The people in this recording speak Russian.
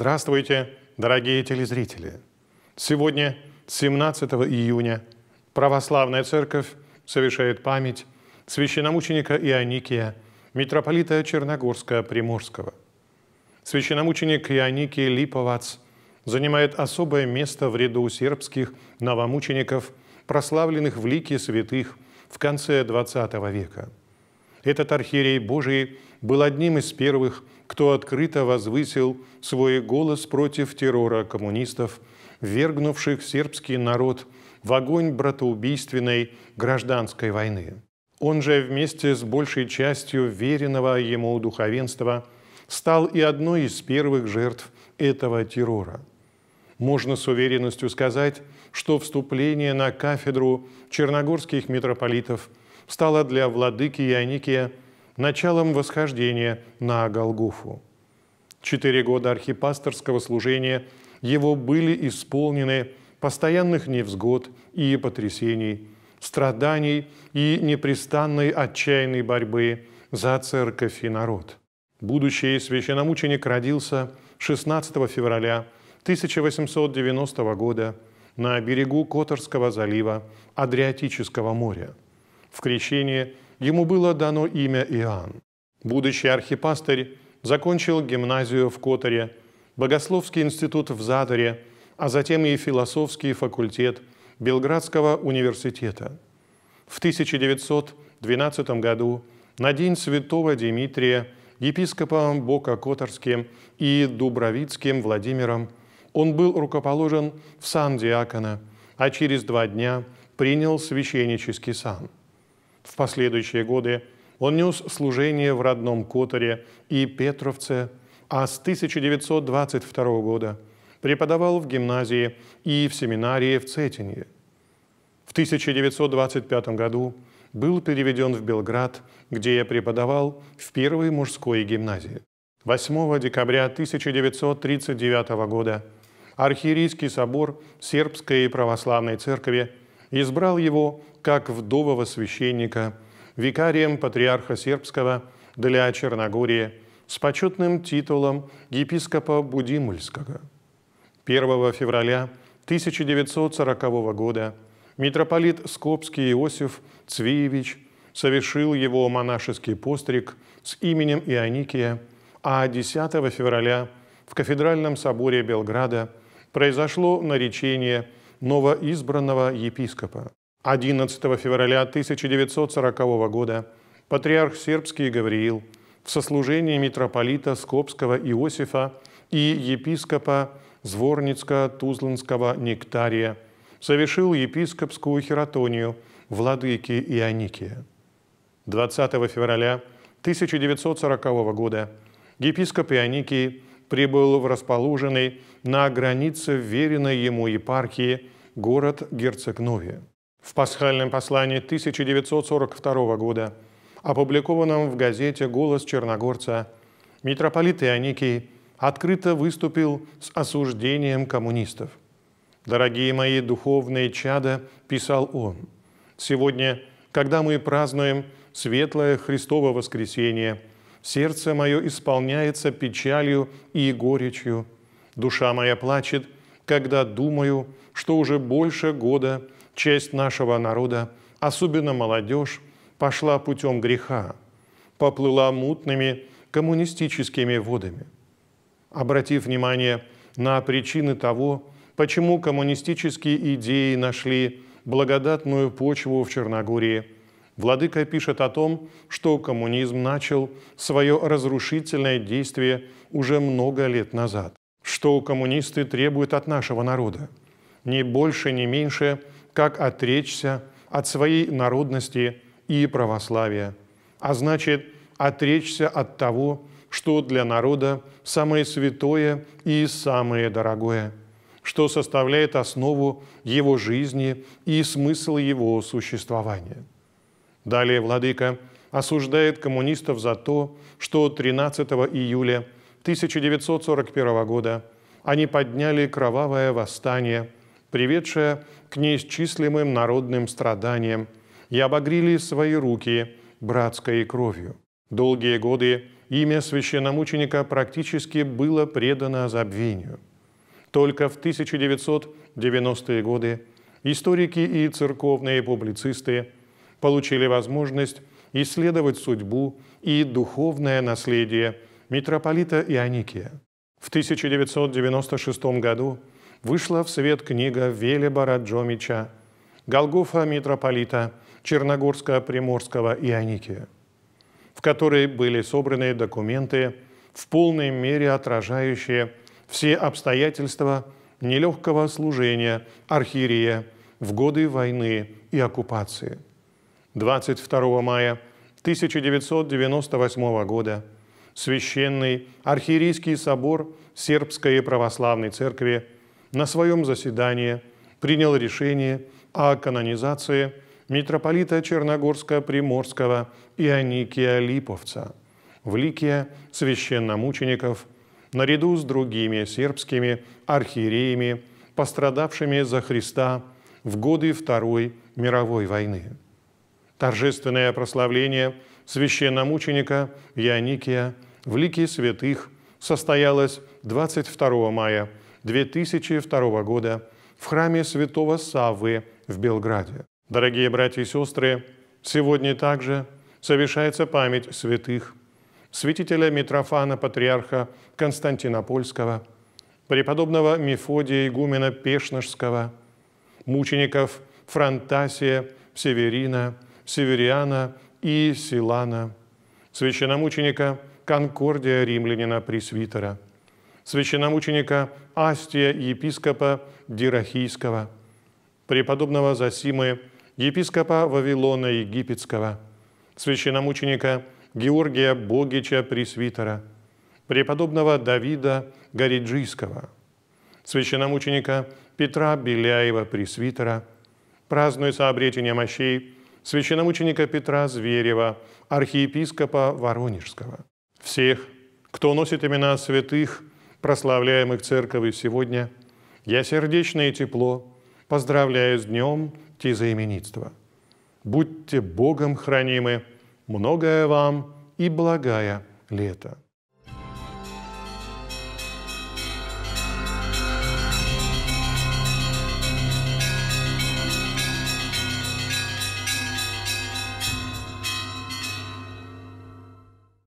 Здравствуйте, дорогие телезрители! Сегодня, 17 июня, Православная Церковь совершает память священномученика Ионикия, митрополита Черногорска-Приморского. Священномученик Ионикий Липовац занимает особое место в ряду сербских новомучеников, прославленных в лике святых в конце XX века. Этот архиерей Божий был одним из первых – кто открыто возвысил свой голос против террора коммунистов, вергнувших сербский народ в огонь братоубийственной гражданской войны. Он же вместе с большей частью веренного ему духовенства стал и одной из первых жертв этого террора. Можно с уверенностью сказать, что вступление на кафедру черногорских митрополитов стало для владыки Ионикия – началом восхождения на Голгуфу. Четыре года архипасторского служения его были исполнены постоянных невзгод и потрясений, страданий и непрестанной отчаянной борьбы за церковь и народ. Будущий священномученик родился 16 февраля 1890 года на берегу Которского залива Адриатического моря. В крещении – ему было дано имя Иоанн. Будущий архипастырь закончил гимназию в Которе, Богословский институт в Заторе, а затем и философский факультет Белградского университета. В 1912 году на День Святого Димитрия епископом Бока Которским и Дубровицким Владимиром он был рукоположен в сан диакона, а через два дня принял священнический сан – в последующие годы он нес служение в родном Которе и Петровце, а с 1922 года преподавал в гимназии и в семинарии в Цетине. В 1925 году был переведен в Белград, где я преподавал в первой мужской гимназии. 8 декабря 1939 года Архиерейский собор Сербской православной церкви – избрал его как вдового священника, викарием патриарха сербского для Черногории с почетным титулом епископа Будимульского. 1 февраля 1940 года митрополит Скопский Иосиф Цвиевич совершил его монашеский постриг с именем Ионикия, а 10 февраля в кафедральном соборе Белграда произошло наречение – новоизбранного епископа. 11 февраля 1940 года патриарх сербский Гавриил в сослужении митрополита Скопского Иосифа и епископа Зворницко-Тузланского Нектария совершил епископскую хератонию владыки Ионикия. 20 февраля 1940 года епископ Ионикий прибыл в расположенный на границе веренной ему епархии город Герцог В пасхальном послании 1942 года, опубликованном в газете «Голос черногорца», митрополит Ионикий открыто выступил с осуждением коммунистов. «Дорогие мои духовные чада», – писал он, – «сегодня, когда мы празднуем светлое Христово воскресение, сердце мое исполняется печалью и горечью – Душа моя плачет, когда думаю, что уже больше года часть нашего народа, особенно молодежь, пошла путем греха, поплыла мутными коммунистическими водами. Обратив внимание на причины того, почему коммунистические идеи нашли благодатную почву в Черногории, Владыка пишет о том, что коммунизм начал свое разрушительное действие уже много лет назад что коммунисты требуют от нашего народа. Ни больше, ни меньше, как отречься от своей народности и православия. А значит, отречься от того, что для народа самое святое и самое дорогое, что составляет основу его жизни и смысл его существования. Далее Владыка осуждает коммунистов за то, что 13 июля – 1941 года они подняли кровавое восстание, приведшее к неисчислимым народным страданиям, и обогрели свои руки братской кровью. Долгие годы имя священномученика практически было предано забвению. Только в 1990-е годы историки и церковные публицисты получили возможность исследовать судьбу и духовное наследие митрополита Ионикия. В 1996 году вышла в свет книга Велебора Джомича «Голгофа митрополита Черногорско-Приморского Ионикия», в которой были собраны документы, в полной мере отражающие все обстоятельства нелегкого служения архиерея в годы войны и оккупации. 22 мая 1998 года – Священный Архиерейский собор Сербской Православной Церкви на своем заседании принял решение о канонизации митрополита Черногорско-Приморского Ионикия Липовца в лике священномучеников наряду с другими сербскими архиереями, пострадавшими за Христа в годы Второй мировой войны. Торжественное прославление священномученика Яникия в лике святых состоялась 22 мая 2002 года в храме святого Саввы в Белграде. Дорогие братья и сестры, сегодня также совершается память святых святителя Митрофана Патриарха Константинопольского, преподобного Мефодия Игумена Пешнашского, мучеников Франтасия, Северина, Севериана и Силана, священномученика Конкордия римлянина Пресвитера, священномученика Астия епископа Дирахийского, преподобного Засимы епископа Вавилона Египетского, священномученика Георгия Богича Пресвитера, преподобного Давида Гориджийского, священномученика Петра Беляева Пресвитера, празднуя сообретение мощей священномученика Петра Зверева, архиепископа Воронежского, всех, кто носит имена святых, прославляемых Церковью сегодня, я сердечно и тепло поздравляю с днем тезаименитства. Будьте Богом хранимы, многое вам и благая лето.